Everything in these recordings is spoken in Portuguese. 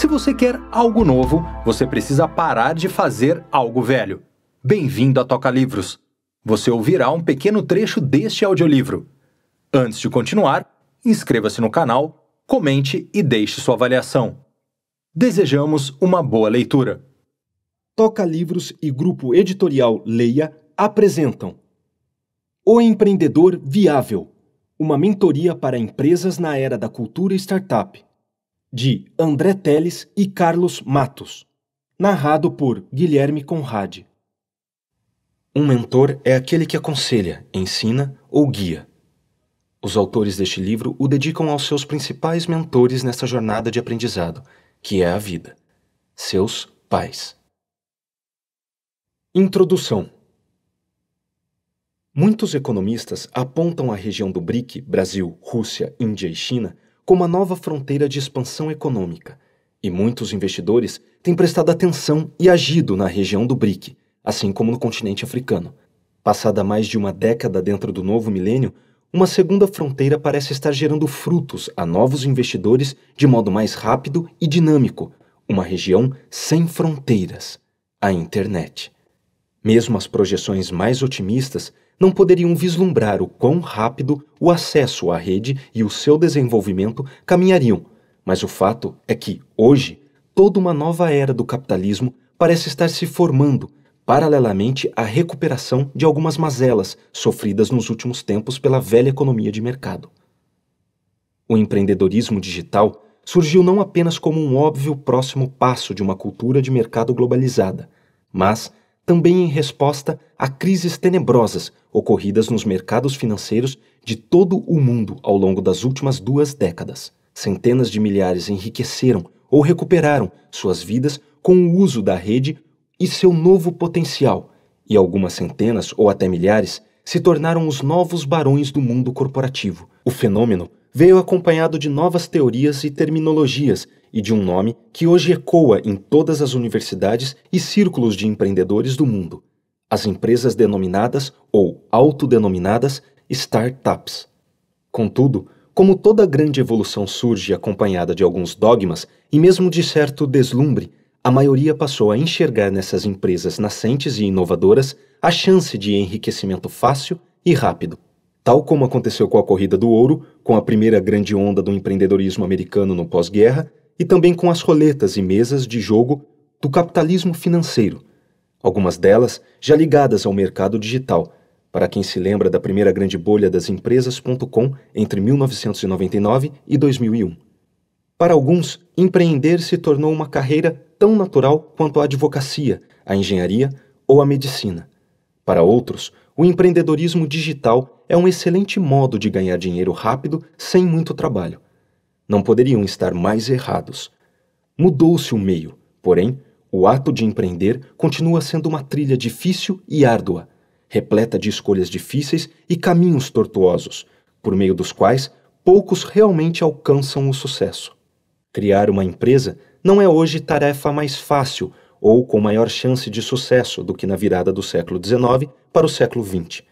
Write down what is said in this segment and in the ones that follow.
Se você quer algo novo, você precisa parar de fazer algo velho. Bem-vindo a Toca Livros. Você ouvirá um pequeno trecho deste audiolivro. Antes de continuar, inscreva-se no canal, comente e deixe sua avaliação. Desejamos uma boa leitura. Toca Livros e Grupo Editorial Leia apresentam O Empreendedor Viável, uma mentoria para empresas na era da cultura startup de André Teles e Carlos Matos, narrado por Guilherme Conrad. Um mentor é aquele que aconselha, ensina ou guia. Os autores deste livro o dedicam aos seus principais mentores nesta jornada de aprendizado, que é a vida, seus pais. Introdução Muitos economistas apontam a região do BRIC, Brasil, Rússia, Índia e China, como uma nova fronteira de expansão econômica, e muitos investidores têm prestado atenção e agido na região do BRIC, assim como no continente africano. Passada mais de uma década dentro do novo milênio, uma segunda fronteira parece estar gerando frutos a novos investidores de modo mais rápido e dinâmico, uma região sem fronteiras a internet. Mesmo as projeções mais otimistas não poderiam vislumbrar o quão rápido o acesso à rede e o seu desenvolvimento caminhariam, mas o fato é que, hoje, toda uma nova era do capitalismo parece estar se formando, paralelamente à recuperação de algumas mazelas sofridas nos últimos tempos pela velha economia de mercado. O empreendedorismo digital surgiu não apenas como um óbvio próximo passo de uma cultura de mercado globalizada, mas também em resposta a crises tenebrosas ocorridas nos mercados financeiros de todo o mundo ao longo das últimas duas décadas. Centenas de milhares enriqueceram ou recuperaram suas vidas com o uso da rede e seu novo potencial, e algumas centenas ou até milhares se tornaram os novos barões do mundo corporativo. O fenômeno veio acompanhado de novas teorias e terminologias e de um nome que hoje ecoa em todas as universidades e círculos de empreendedores do mundo: as empresas denominadas ou autodenominadas startups. Contudo, como toda grande evolução surge acompanhada de alguns dogmas e mesmo de certo deslumbre, a maioria passou a enxergar nessas empresas nascentes e inovadoras a chance de enriquecimento fácil e rápido. Tal como aconteceu com a corrida do ouro, com a primeira grande onda do empreendedorismo americano no pós-guerra, e também com as roletas e mesas de jogo do capitalismo financeiro, algumas delas já ligadas ao mercado digital. Para quem se lembra da primeira grande bolha das empresas.com entre 1999 e 2001. Para alguns, empreender se tornou uma carreira tão natural quanto a advocacia, a engenharia ou a medicina. Para outros, o empreendedorismo digital é um excelente modo de ganhar dinheiro rápido sem muito trabalho. Não poderiam estar mais errados. Mudou-se o meio, porém, o ato de empreender continua sendo uma trilha difícil e árdua, repleta de escolhas difíceis e caminhos tortuosos, por meio dos quais poucos realmente alcançam o sucesso. Criar uma empresa não é hoje tarefa mais fácil ou com maior chance de sucesso do que na virada do século XIX para o século XX.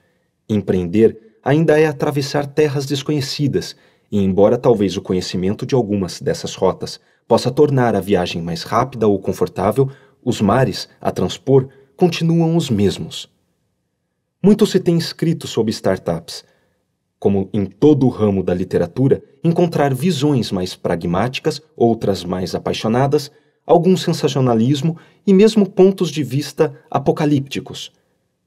Empreender ainda é atravessar terras desconhecidas e embora talvez o conhecimento de algumas dessas rotas possa tornar a viagem mais rápida ou confortável, os mares a transpor continuam os mesmos. Muito se tem escrito sobre startups. Como em todo o ramo da literatura, encontrar visões mais pragmáticas, outras mais apaixonadas, algum sensacionalismo e mesmo pontos de vista apocalípticos.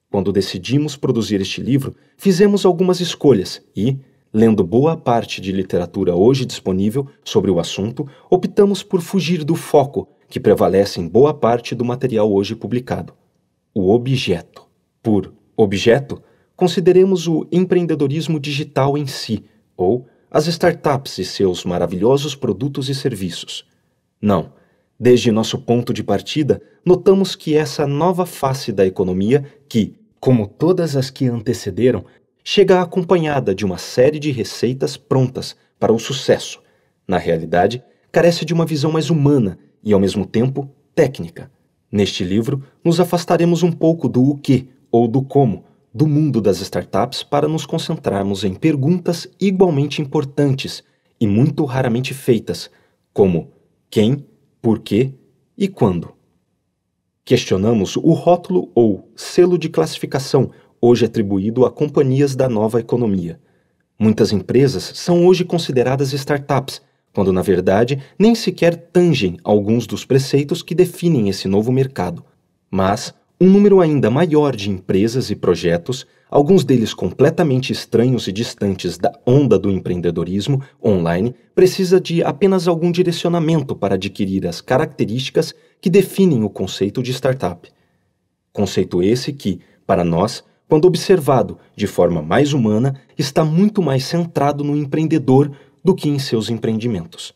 Quando decidimos produzir este livro, fizemos algumas escolhas e, Lendo boa parte de literatura hoje disponível sobre o assunto, optamos por fugir do foco que prevalece em boa parte do material hoje publicado: o objeto. Por objeto, consideremos o empreendedorismo digital em si, ou as startups e seus maravilhosos produtos e serviços. Não. Desde nosso ponto de partida, notamos que essa nova face da economia, que, como todas as que antecederam, chega acompanhada de uma série de receitas prontas para o sucesso. Na realidade, carece de uma visão mais humana e, ao mesmo tempo, técnica. Neste livro, nos afastaremos um pouco do o que ou do como do mundo das startups para nos concentrarmos em perguntas igualmente importantes e muito raramente feitas, como quem, por quê e quando. Questionamos o rótulo ou selo de classificação hoje atribuído a companhias da nova economia. Muitas empresas são hoje consideradas startups, quando na verdade nem sequer tangem alguns dos preceitos que definem esse novo mercado. Mas um número ainda maior de empresas e projetos, alguns deles completamente estranhos e distantes da onda do empreendedorismo online, precisa de apenas algum direcionamento para adquirir as características que definem o conceito de startup. Conceito esse que, para nós, quando observado de forma mais humana, está muito mais centrado no empreendedor do que em seus empreendimentos.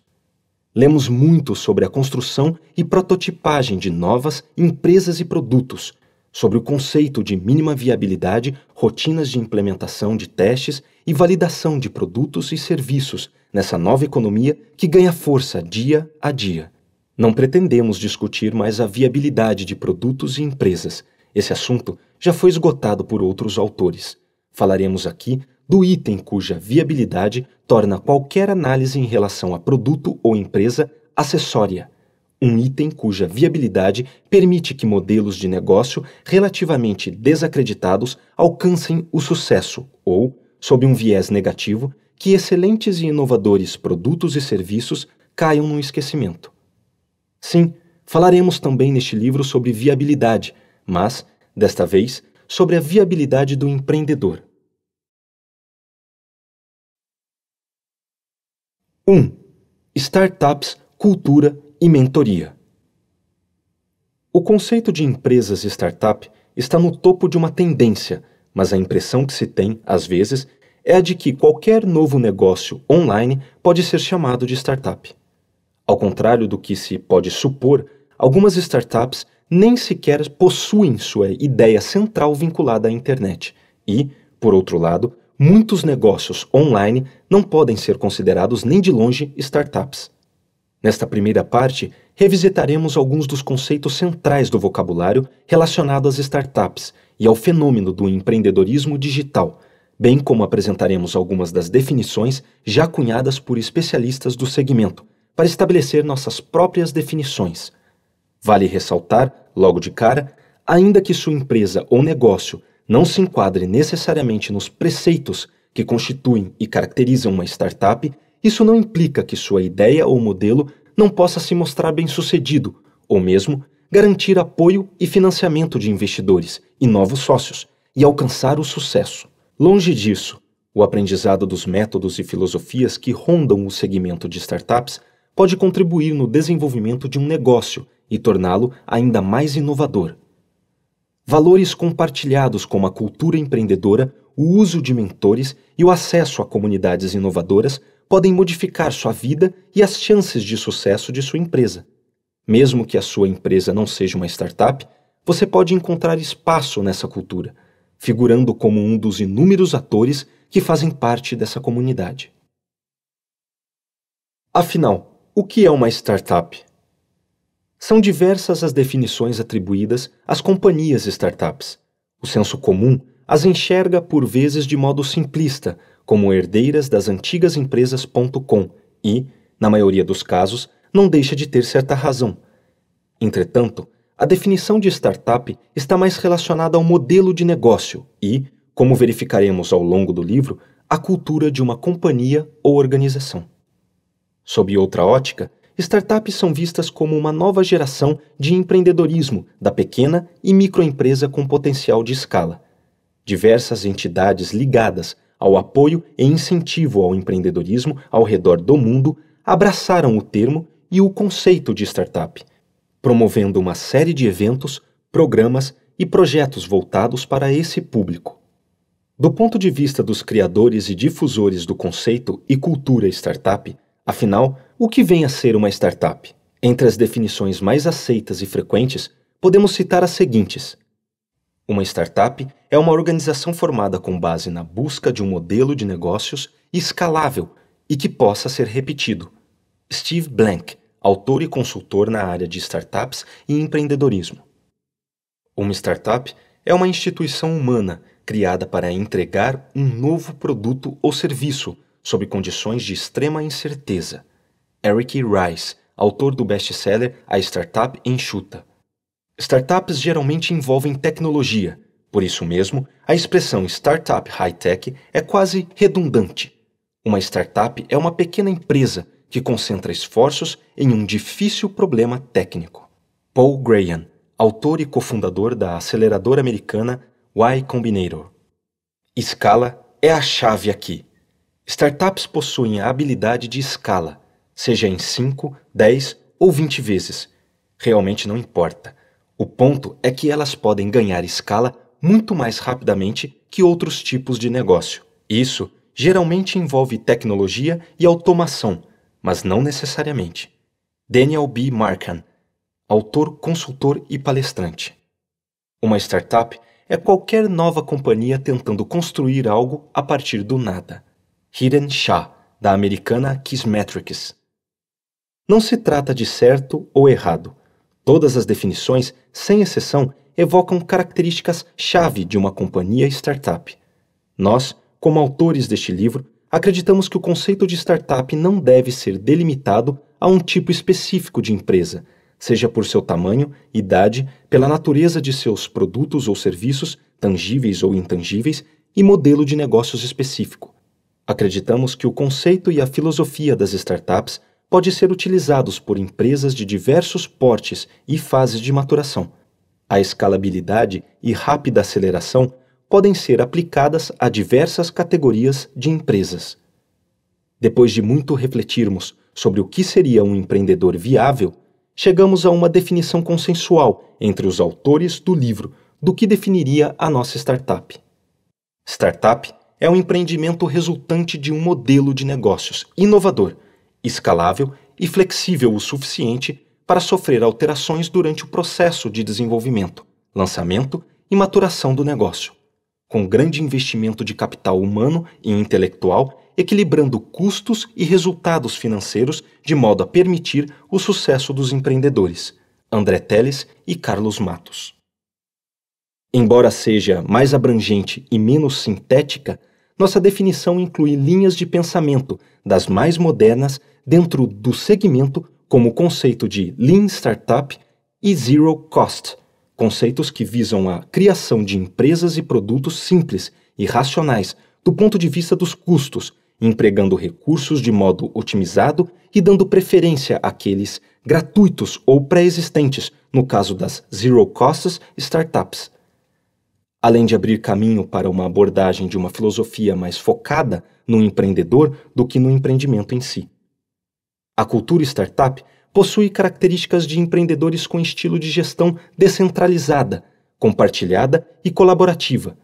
Lemos muito sobre a construção e prototipagem de novas empresas e produtos, sobre o conceito de mínima viabilidade, rotinas de implementação de testes e validação de produtos e serviços nessa nova economia que ganha força dia a dia. Não pretendemos discutir mais a viabilidade de produtos e empresas. Esse assunto já foi esgotado por outros autores. Falaremos aqui do item cuja viabilidade torna qualquer análise em relação a produto ou empresa acessória. Um item cuja viabilidade permite que modelos de negócio relativamente desacreditados alcancem o sucesso ou, sob um viés negativo, que excelentes e inovadores produtos e serviços caiam no esquecimento. Sim, falaremos também neste livro sobre viabilidade, mas desta vez sobre a viabilidade do empreendedor. 1. Um, startups, cultura e mentoria. O conceito de empresas startup está no topo de uma tendência, mas a impressão que se tem, às vezes, é a de que qualquer novo negócio online pode ser chamado de startup. Ao contrário do que se pode supor, algumas startups nem sequer possuem sua ideia central vinculada à internet. E, por outro lado, muitos negócios online não podem ser considerados nem de longe startups. Nesta primeira parte, revisitaremos alguns dos conceitos centrais do vocabulário relacionado às startups e ao fenômeno do empreendedorismo digital, bem como apresentaremos algumas das definições já cunhadas por especialistas do segmento, para estabelecer nossas próprias definições. Vale ressaltar, logo de cara, ainda que sua empresa ou negócio não se enquadre necessariamente nos preceitos que constituem e caracterizam uma startup, isso não implica que sua ideia ou modelo não possa se mostrar bem-sucedido, ou mesmo garantir apoio e financiamento de investidores e novos sócios e alcançar o sucesso. Longe disso, o aprendizado dos métodos e filosofias que rondam o segmento de startups pode contribuir no desenvolvimento de um negócio e torná-lo ainda mais inovador. Valores compartilhados como a cultura empreendedora, o uso de mentores e o acesso a comunidades inovadoras podem modificar sua vida e as chances de sucesso de sua empresa. Mesmo que a sua empresa não seja uma startup, você pode encontrar espaço nessa cultura, figurando como um dos inúmeros atores que fazem parte dessa comunidade. Afinal, o que é uma startup? São diversas as definições atribuídas às companhias startups. O senso comum as enxerga por vezes de modo simplista, como herdeiras das antigas empresas.com e, na maioria dos casos, não deixa de ter certa razão. Entretanto, a definição de startup está mais relacionada ao modelo de negócio e, como verificaremos ao longo do livro, à cultura de uma companhia ou organização. Sob outra ótica, startups são vistas como uma nova geração de empreendedorismo da pequena e microempresa com potencial de escala. Diversas entidades ligadas ao apoio e incentivo ao empreendedorismo ao redor do mundo abraçaram o termo e o conceito de startup, promovendo uma série de eventos, programas e projetos voltados para esse público. Do ponto de vista dos criadores e difusores do conceito e cultura startup, afinal, o que vem a ser uma startup? Entre as definições mais aceitas e frequentes, podemos citar as seguintes: Uma startup é uma organização formada com base na busca de um modelo de negócios escalável e que possa ser repetido. Steve Blank, autor e consultor na área de startups e empreendedorismo. Uma startup é uma instituição humana criada para entregar um novo produto ou serviço sob condições de extrema incerteza Eric Rice, autor do best-seller A Startup Enxuta. Startups geralmente envolvem tecnologia, por isso mesmo, a expressão startup high-tech é quase redundante. Uma startup é uma pequena empresa que concentra esforços em um difícil problema técnico. Paul Graham, autor e cofundador da aceleradora americana Y Combinator. Escala é a chave aqui. Startups possuem a habilidade de escala, seja em 5, 10 ou 20 vezes. Realmente não importa. O ponto é que elas podem ganhar escala muito mais rapidamente que outros tipos de negócio. Isso geralmente envolve tecnologia e automação, mas não necessariamente. Daniel B. Markham, autor, consultor e palestrante. Uma startup é qualquer nova companhia tentando construir algo a partir do nada. Hiren Shah, da americana Kissmetrics. Não se trata de certo ou errado. Todas as definições, sem exceção, evocam características-chave de uma companhia startup. Nós, como autores deste livro, acreditamos que o conceito de startup não deve ser delimitado a um tipo específico de empresa, seja por seu tamanho, idade, pela natureza de seus produtos ou serviços, tangíveis ou intangíveis, e modelo de negócios específico. Acreditamos que o conceito e a filosofia das startups pode ser utilizados por empresas de diversos portes e fases de maturação. A escalabilidade e rápida aceleração podem ser aplicadas a diversas categorias de empresas. Depois de muito refletirmos sobre o que seria um empreendedor viável, chegamos a uma definição consensual entre os autores do livro do que definiria a nossa startup. Startup é um empreendimento resultante de um modelo de negócios inovador escalável e flexível o suficiente para sofrer alterações durante o processo de desenvolvimento, lançamento e maturação do negócio, com grande investimento de capital humano e intelectual, equilibrando custos e resultados financeiros de modo a permitir o sucesso dos empreendedores, André Teles e Carlos Matos. Embora seja mais abrangente e menos sintética, nossa definição inclui linhas de pensamento das mais modernas dentro do segmento como o conceito de Lean Startup e Zero Cost, conceitos que visam a criação de empresas e produtos simples e racionais do ponto de vista dos custos, empregando recursos de modo otimizado e dando preferência àqueles gratuitos ou pré-existentes, no caso das Zero Costs Startups. Além de abrir caminho para uma abordagem de uma filosofia mais focada no empreendedor do que no empreendimento em si. A cultura startup possui características de empreendedores com estilo de gestão descentralizada, compartilhada e colaborativa.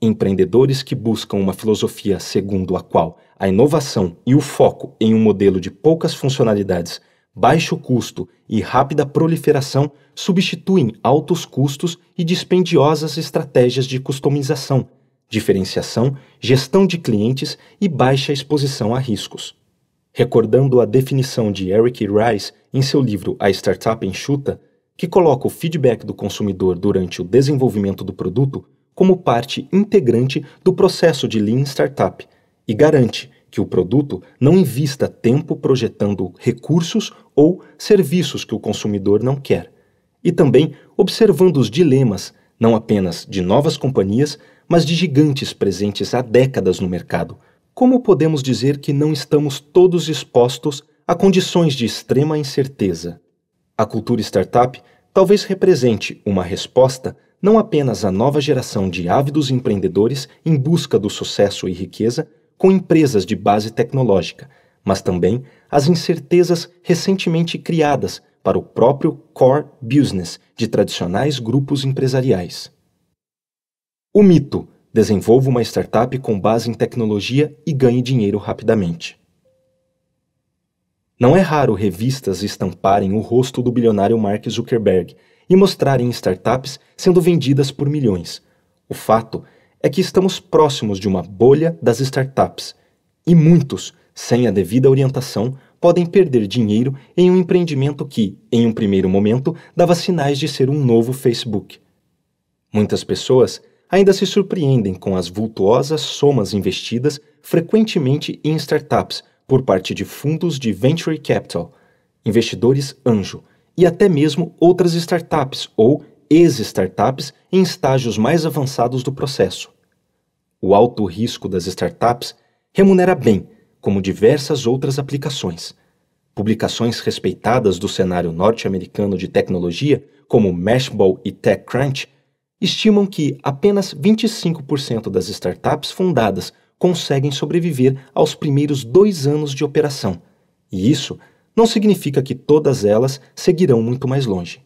Empreendedores que buscam uma filosofia segundo a qual a inovação e o foco em um modelo de poucas funcionalidades, baixo custo e rápida proliferação substituem altos custos e dispendiosas estratégias de customização, diferenciação, gestão de clientes e baixa exposição a riscos recordando a definição de Eric Rice em seu livro A Startup Enxuta, que coloca o feedback do consumidor durante o desenvolvimento do produto como parte integrante do processo de Lean Startup e garante que o produto não invista tempo projetando recursos ou serviços que o consumidor não quer. E também observando os dilemas, não apenas de novas companhias, mas de gigantes presentes há décadas no mercado como podemos dizer que não estamos todos expostos a condições de extrema incerteza? A cultura startup talvez represente uma resposta não apenas à nova geração de ávidos empreendedores em busca do sucesso e riqueza com empresas de base tecnológica, mas também às incertezas recentemente criadas para o próprio core business de tradicionais grupos empresariais. O mito Desenvolva uma startup com base em tecnologia e ganhe dinheiro rapidamente. Não é raro revistas estamparem o rosto do bilionário Mark Zuckerberg e mostrarem startups sendo vendidas por milhões. O fato é que estamos próximos de uma bolha das startups e muitos, sem a devida orientação, podem perder dinheiro em um empreendimento que, em um primeiro momento, dava sinais de ser um novo Facebook. Muitas pessoas ainda se surpreendem com as vultuosas somas investidas frequentemente em startups por parte de fundos de venture capital, investidores anjo e até mesmo outras startups ou ex-startups em estágios mais avançados do processo. O alto risco das startups remunera bem, como diversas outras aplicações. Publicações respeitadas do cenário norte-americano de tecnologia, como Mashable e TechCrunch, estimam que apenas 25% das startups fundadas conseguem sobreviver aos primeiros dois anos de operação, e isso não significa que todas elas seguirão muito mais longe.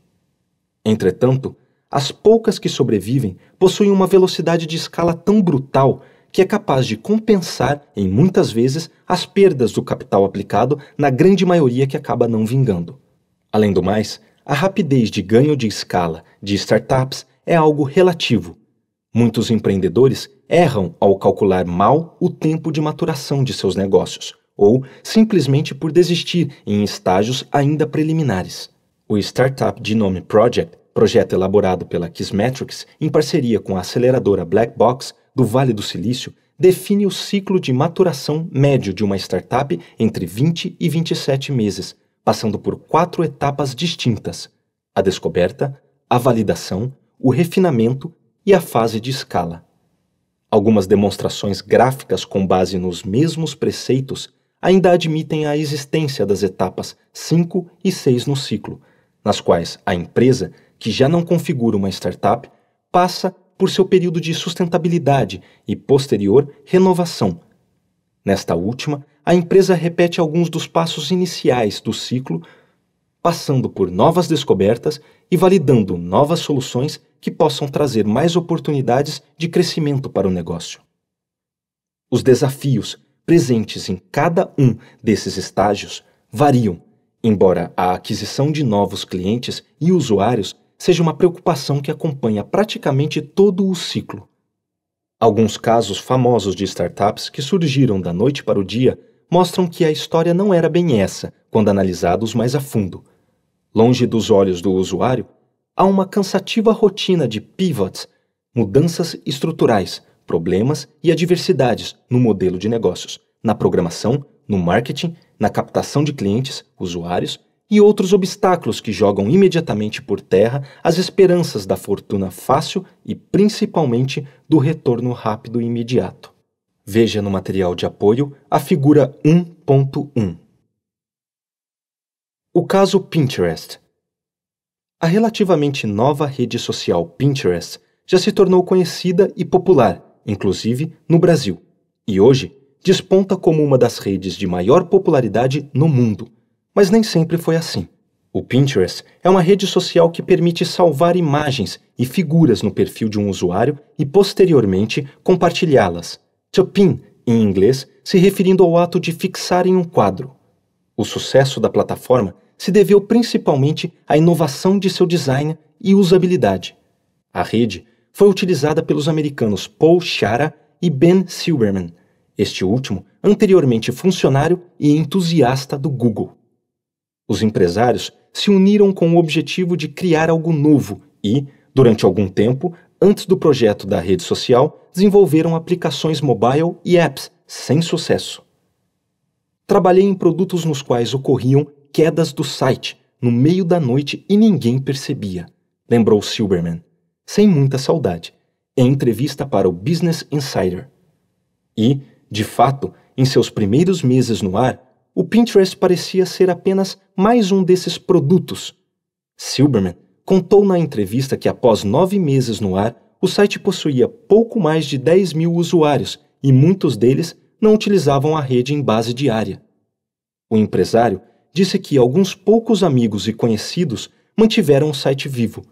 Entretanto, as poucas que sobrevivem possuem uma velocidade de escala tão brutal que é capaz de compensar, em muitas vezes, as perdas do capital aplicado na grande maioria que acaba não vingando. Além do mais, a rapidez de ganho de escala de startups é algo relativo. Muitos empreendedores erram ao calcular mal o tempo de maturação de seus negócios, ou simplesmente por desistir em estágios ainda preliminares. O Startup nome Project, projeto elaborado pela Kissmetrics em parceria com a aceleradora Black Box do Vale do Silício, define o ciclo de maturação médio de uma startup entre 20 e 27 meses, passando por quatro etapas distintas: a descoberta, a validação, o refinamento e a fase de escala. Algumas demonstrações gráficas com base nos mesmos preceitos ainda admitem a existência das etapas 5 e 6 no ciclo, nas quais a empresa, que já não configura uma startup, passa por seu período de sustentabilidade e posterior renovação. Nesta última, a empresa repete alguns dos passos iniciais do ciclo passando por novas descobertas e validando novas soluções que possam trazer mais oportunidades de crescimento para o negócio. Os desafios presentes em cada um desses estágios variam, embora a aquisição de novos clientes e usuários seja uma preocupação que acompanha praticamente todo o ciclo. Alguns casos famosos de startups que surgiram da noite para o dia mostram que a história não era bem essa quando analisados mais a fundo, longe dos olhos do usuário, há uma cansativa rotina de pivots, mudanças estruturais, problemas e adversidades no modelo de negócios, na programação, no marketing, na captação de clientes, usuários e outros obstáculos que jogam imediatamente por terra as esperanças da fortuna fácil e principalmente do retorno rápido e imediato. Veja no material de apoio a figura 1.1. O caso Pinterest. A relativamente nova rede social Pinterest já se tornou conhecida e popular, inclusive no Brasil, e hoje desponta como uma das redes de maior popularidade no mundo. Mas nem sempre foi assim. O Pinterest é uma rede social que permite salvar imagens e figuras no perfil de um usuário e posteriormente compartilhá-las. To pin, em inglês, se referindo ao ato de fixar em um quadro. O sucesso da plataforma se deveu principalmente à inovação de seu design e usabilidade. A rede foi utilizada pelos americanos Paul Shara e Ben Silberman, este último anteriormente funcionário e entusiasta do Google. Os empresários se uniram com o objetivo de criar algo novo e, durante algum tempo, antes do projeto da rede social, desenvolveram aplicações mobile e apps sem sucesso. Trabalhei em produtos nos quais ocorriam quedas do site no meio da noite e ninguém percebia, lembrou Silberman, sem muita saudade, em entrevista para o Business Insider. E, de fato, em seus primeiros meses no ar, o Pinterest parecia ser apenas mais um desses produtos. Silberman contou na entrevista que após nove meses no ar, o site possuía pouco mais de 10 mil usuários e muitos deles não utilizavam a rede em base diária. O empresário disse que alguns poucos amigos e conhecidos mantiveram o site vivo.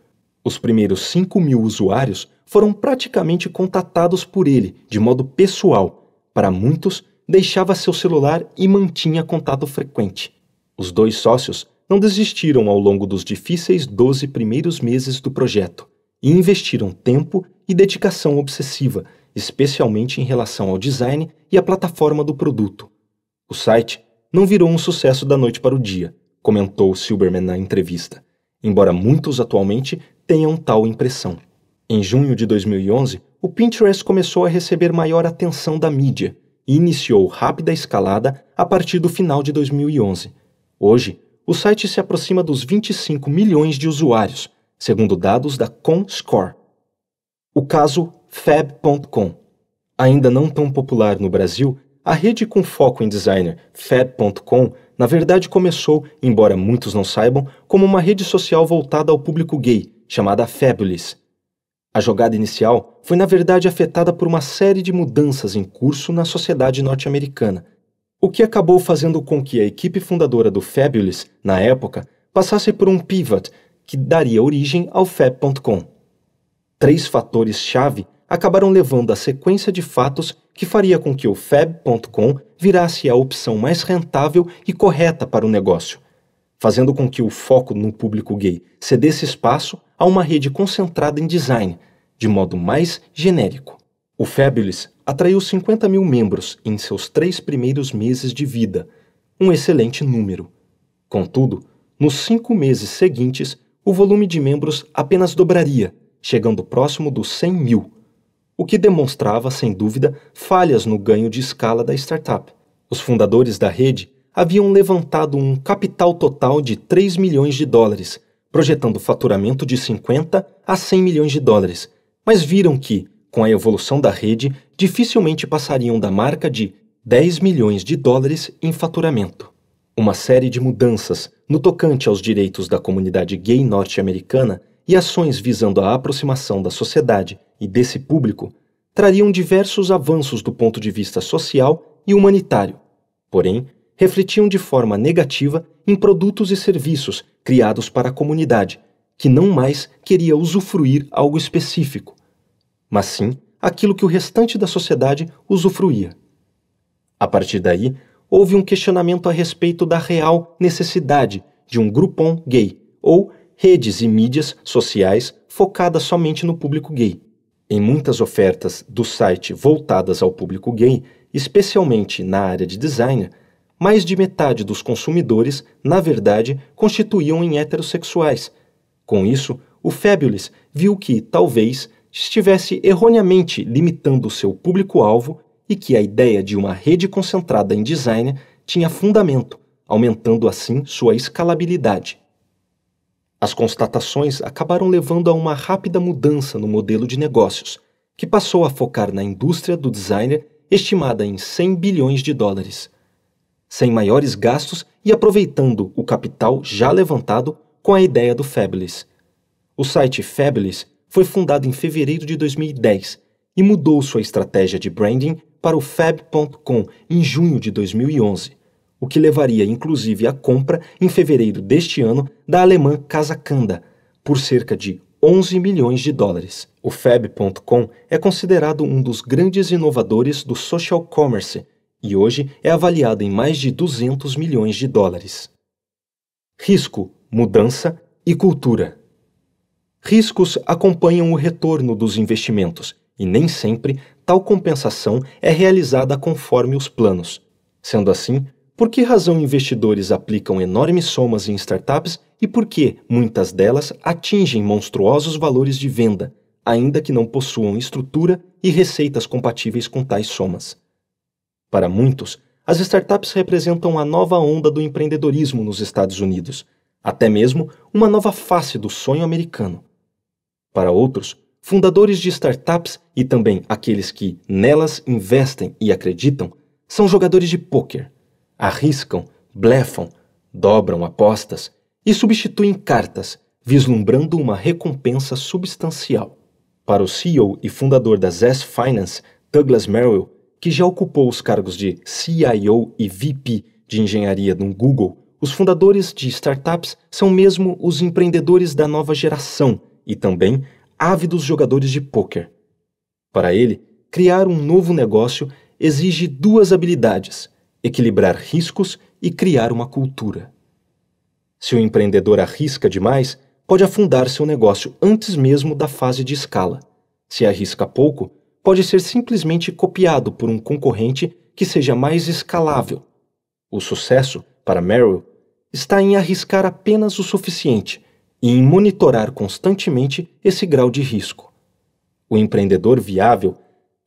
Os primeiros 5 mil usuários foram praticamente contatados por ele de modo pessoal. Para muitos, deixava seu celular e mantinha contato frequente. Os dois sócios não desistiram ao longo dos difíceis 12 primeiros meses do projeto e investiram tempo e dedicação obsessiva, especialmente em relação ao design e à plataforma do produto. O site não virou um sucesso da noite para o dia, comentou Silberman na entrevista, embora muitos atualmente tenham tal impressão. Em junho de 2011, o Pinterest começou a receber maior atenção da mídia e iniciou rápida escalada a partir do final de 2011. Hoje, o site se aproxima dos 25 milhões de usuários, segundo dados da ComScore. O caso Fab.com, ainda não tão popular no Brasil, a rede com foco em designer, Fab.com, na verdade começou, embora muitos não saibam, como uma rede social voltada ao público gay, chamada Fabulous. A jogada inicial foi, na verdade, afetada por uma série de mudanças em curso na sociedade norte-americana, o que acabou fazendo com que a equipe fundadora do Fabulous, na época, passasse por um pivot que daria origem ao Fab.com. Três fatores-chave acabaram levando a sequência de fatos que faria com que o Feb.com virasse a opção mais rentável e correta para o negócio, fazendo com que o foco no público gay cedesse espaço a uma rede concentrada em design, de modo mais genérico. O Fabulous atraiu 50 mil membros em seus três primeiros meses de vida, um excelente número. Contudo, nos cinco meses seguintes, o volume de membros apenas dobraria, chegando próximo dos 100 mil o que demonstrava, sem dúvida, falhas no ganho de escala da startup. Os fundadores da rede haviam levantado um capital total de 3 milhões de dólares, projetando faturamento de 50 a 100 milhões de dólares, mas viram que, com a evolução da rede, dificilmente passariam da marca de 10 milhões de dólares em faturamento. Uma série de mudanças no tocante aos direitos da comunidade gay norte-americana e ações visando a aproximação da sociedade e desse público trariam diversos avanços do ponto de vista social e humanitário, porém, refletiam de forma negativa em produtos e serviços criados para a comunidade, que não mais queria usufruir algo específico, mas sim aquilo que o restante da sociedade usufruía. A partir daí, houve um questionamento a respeito da real necessidade de um grupom gay ou redes e mídias sociais focadas somente no público gay. Em muitas ofertas do site voltadas ao público gay, especialmente na área de design, mais de metade dos consumidores, na verdade, constituíam em heterossexuais. Com isso, o Fabulous viu que, talvez, estivesse erroneamente limitando seu público-alvo e que a ideia de uma rede concentrada em design tinha fundamento, aumentando assim sua escalabilidade. As constatações acabaram levando a uma rápida mudança no modelo de negócios, que passou a focar na indústria do designer estimada em 100 bilhões de dólares. Sem maiores gastos e aproveitando o capital já levantado com a ideia do Fabulous. O site Fabulous foi fundado em fevereiro de 2010 e mudou sua estratégia de branding para o fab.com em junho de 2011 o que levaria inclusive à compra, em fevereiro deste ano, da alemã casa Kanda por cerca de 11 milhões de dólares. O Fab.com é considerado um dos grandes inovadores do social commerce e hoje é avaliado em mais de 200 milhões de dólares. Risco, mudança e cultura. Riscos acompanham o retorno dos investimentos e nem sempre tal compensação é realizada conforme os planos. Sendo assim, por que razão investidores aplicam enormes somas em startups e por que muitas delas atingem monstruosos valores de venda, ainda que não possuam estrutura e receitas compatíveis com tais somas? Para muitos, as startups representam a nova onda do empreendedorismo nos Estados Unidos, até mesmo uma nova face do sonho americano. Para outros, fundadores de startups e também aqueles que nelas investem e acreditam são jogadores de pôquer arriscam, blefam, dobram apostas e substituem cartas, vislumbrando uma recompensa substancial. Para o CEO e fundador da Zest Finance, Douglas Merrill, que já ocupou os cargos de CIO e VP de engenharia no Google, os fundadores de startups são mesmo os empreendedores da nova geração e também ávidos jogadores de pôquer. Para ele, criar um novo negócio exige duas habilidades: equilibrar riscos e criar uma cultura. Se o empreendedor arrisca demais, pode afundar seu negócio antes mesmo da fase de escala. Se arrisca pouco, pode ser simplesmente copiado por um concorrente que seja mais escalável. O sucesso, para Merrill, está em arriscar apenas o suficiente e em monitorar constantemente esse grau de risco. O empreendedor viável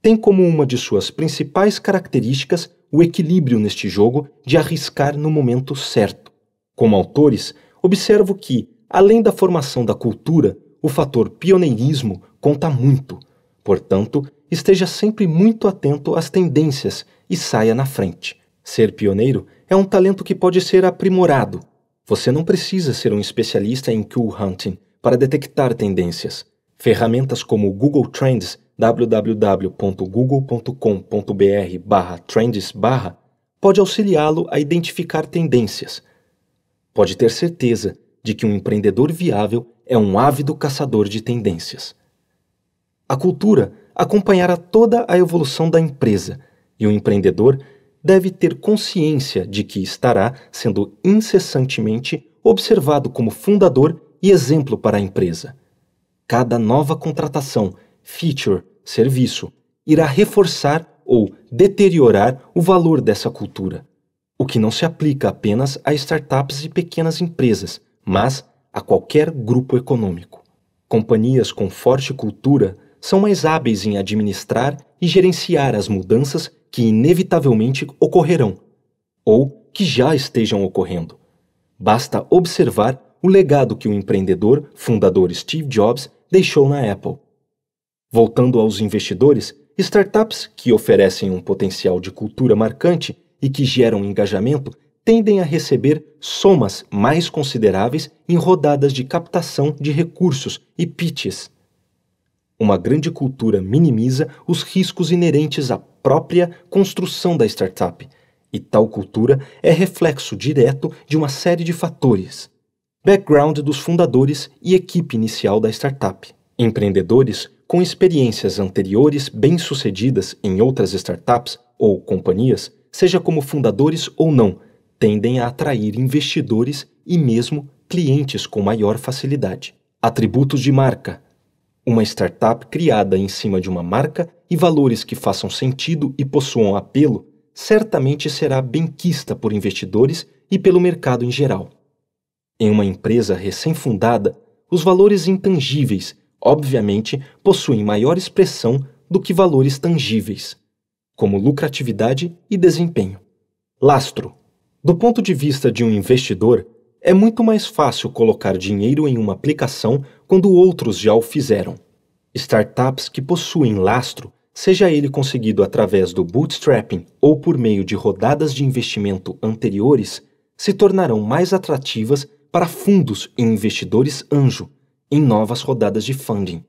tem como uma de suas principais características o equilíbrio neste jogo de arriscar no momento certo. Como autores, observo que, além da formação da cultura, o fator pioneirismo conta muito. Portanto, esteja sempre muito atento às tendências e saia na frente. Ser pioneiro é um talento que pode ser aprimorado. Você não precisa ser um especialista em cool hunting para detectar tendências. Ferramentas como o Google Trends www.google.com.br/trends/ pode auxiliá-lo a identificar tendências. Pode ter certeza de que um empreendedor viável é um ávido caçador de tendências. A cultura acompanhará toda a evolução da empresa e o empreendedor deve ter consciência de que estará sendo incessantemente observado como fundador e exemplo para a empresa. Cada nova contratação feature, serviço, irá reforçar ou deteriorar o valor dessa cultura, o que não se aplica apenas a startups e pequenas empresas, mas a qualquer grupo econômico. Companhias com forte cultura são mais hábeis em administrar e gerenciar as mudanças que inevitavelmente ocorrerão ou que já estejam ocorrendo. Basta observar o legado que o empreendedor fundador Steve Jobs deixou na Apple Voltando aos investidores, startups que oferecem um potencial de cultura marcante e que geram engajamento tendem a receber somas mais consideráveis em rodadas de captação de recursos e pitches. Uma grande cultura minimiza os riscos inerentes à própria construção da startup, e tal cultura é reflexo direto de uma série de fatores: background dos fundadores e equipe inicial da startup, empreendedores com experiências anteriores bem-sucedidas em outras startups ou companhias, seja como fundadores ou não, tendem a atrair investidores e mesmo clientes com maior facilidade. Atributos de marca: uma startup criada em cima de uma marca e valores que façam sentido e possuam apelo certamente será benquista por investidores e pelo mercado em geral. Em uma empresa recém-fundada, os valores intangíveis obviamente, possuem maior expressão do que valores tangíveis, como lucratividade e desempenho. Lastro. Do ponto de vista de um investidor, é muito mais fácil colocar dinheiro em uma aplicação quando outros já o fizeram. Startups que possuem lastro, seja ele conseguido através do bootstrapping ou por meio de rodadas de investimento anteriores, se tornarão mais atrativas para fundos e investidores anjo, em novas rodadas de funding,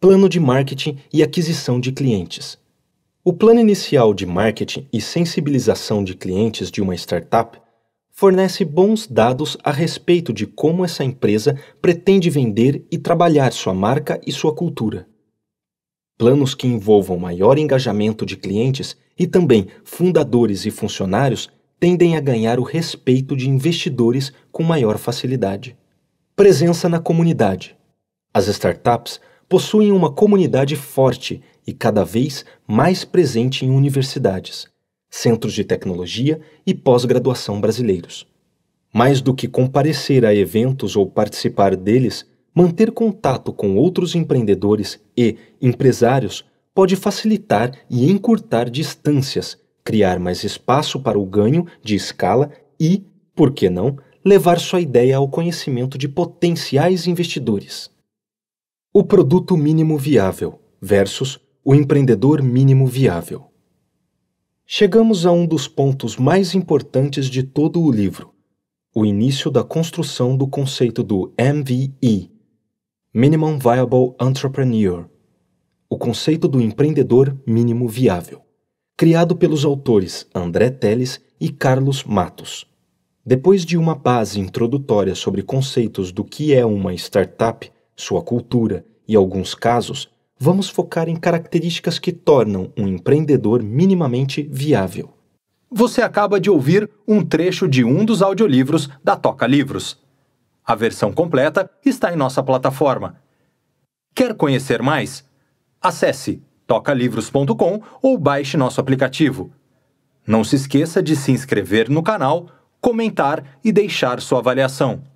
plano de marketing e aquisição de clientes. O plano inicial de marketing e sensibilização de clientes de uma startup fornece bons dados a respeito de como essa empresa pretende vender e trabalhar sua marca e sua cultura. Planos que envolvam maior engajamento de clientes e também fundadores e funcionários tendem a ganhar o respeito de investidores com maior facilidade. Presença na comunidade. As startups possuem uma comunidade forte e cada vez mais presente em universidades, centros de tecnologia e pós-graduação brasileiros. Mais do que comparecer a eventos ou participar deles, manter contato com outros empreendedores e empresários pode facilitar e encurtar distâncias, criar mais espaço para o ganho de escala e, por que não, levar sua ideia ao conhecimento de potenciais investidores. O produto mínimo viável versus o empreendedor mínimo viável. Chegamos a um dos pontos mais importantes de todo o livro, o início da construção do conceito do MVE Minimum Viable Entrepreneur o conceito do empreendedor mínimo viável, criado pelos autores André Teles e Carlos Matos. Depois de uma base introdutória sobre conceitos do que é uma startup sua cultura e alguns casos, vamos focar em características que tornam um empreendedor minimamente viável. Você acaba de ouvir um trecho de um dos audiolivros da Toca Livros. A versão completa está em nossa plataforma. Quer conhecer mais? Acesse tocalivros.com ou baixe nosso aplicativo. Não se esqueça de se inscrever no canal, comentar e deixar sua avaliação.